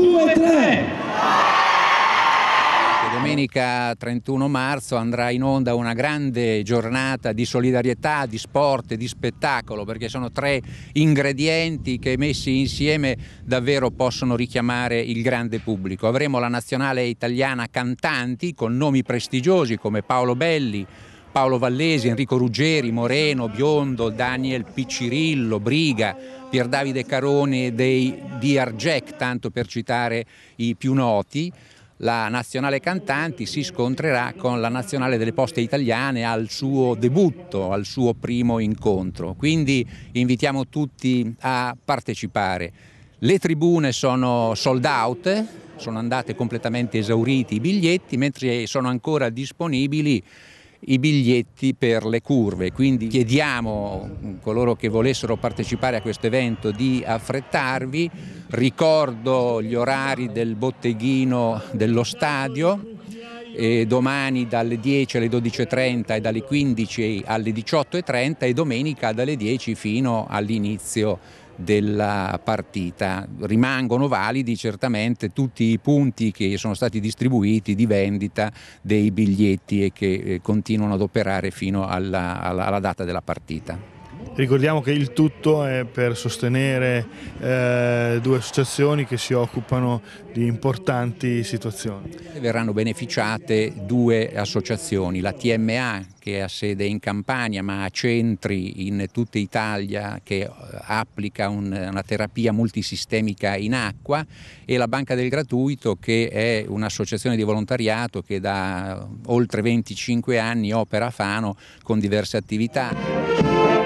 2, 3! Domenica 31 marzo andrà in onda una grande giornata di solidarietà, di sport, di spettacolo, perché sono tre ingredienti che messi insieme davvero possono richiamare il grande pubblico. Avremo la nazionale italiana cantanti con nomi prestigiosi come Paolo Belli, Paolo Vallesi, Enrico Ruggeri, Moreno, Biondo, Daniel Piccirillo, Briga, Pier Davide Carone dei Jack, tanto per citare i più noti. La nazionale cantanti si scontrerà con la nazionale delle poste italiane al suo debutto, al suo primo incontro. Quindi invitiamo tutti a partecipare. Le tribune sono sold out, sono andate completamente esauriti i biglietti, mentre sono ancora disponibili i biglietti per le curve, quindi chiediamo a coloro che volessero partecipare a questo evento di affrettarvi, ricordo gli orari del botteghino dello stadio, e domani dalle 10 alle 12.30 e dalle 15 alle 18.30 e domenica dalle 10 fino all'inizio della partita. Rimangono validi certamente tutti i punti che sono stati distribuiti di vendita dei biglietti e che eh, continuano ad operare fino alla, alla, alla data della partita. Ricordiamo che il tutto è per sostenere eh, due associazioni che si occupano di importanti situazioni. Verranno beneficiate due associazioni, la TMA che ha sede in Campania ma ha centri in tutta Italia che eh, applica un, una terapia multisistemica in acqua e la Banca del Gratuito che è un'associazione di volontariato che da oltre 25 anni opera a Fano con diverse attività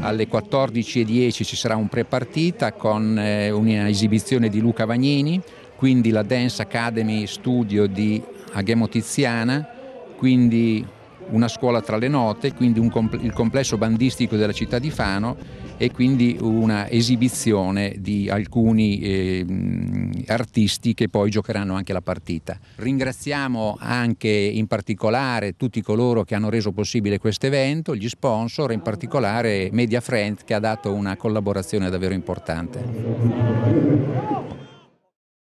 alle 14.10 ci sarà un pre-partita con eh, un'esibizione di Luca Vagnini, quindi la Dance Academy Studio di Aghemo Tiziana, quindi una scuola tra le note, quindi compl- il complesso bandistico della città di Fano e quindi una esibizione di alcuni eh, artisti che poi giocheranno anche la partita. Ringraziamo anche in particolare tutti coloro che hanno reso possibile questo evento, gli sponsor, in particolare Media Friend che ha dato una collaborazione davvero importante.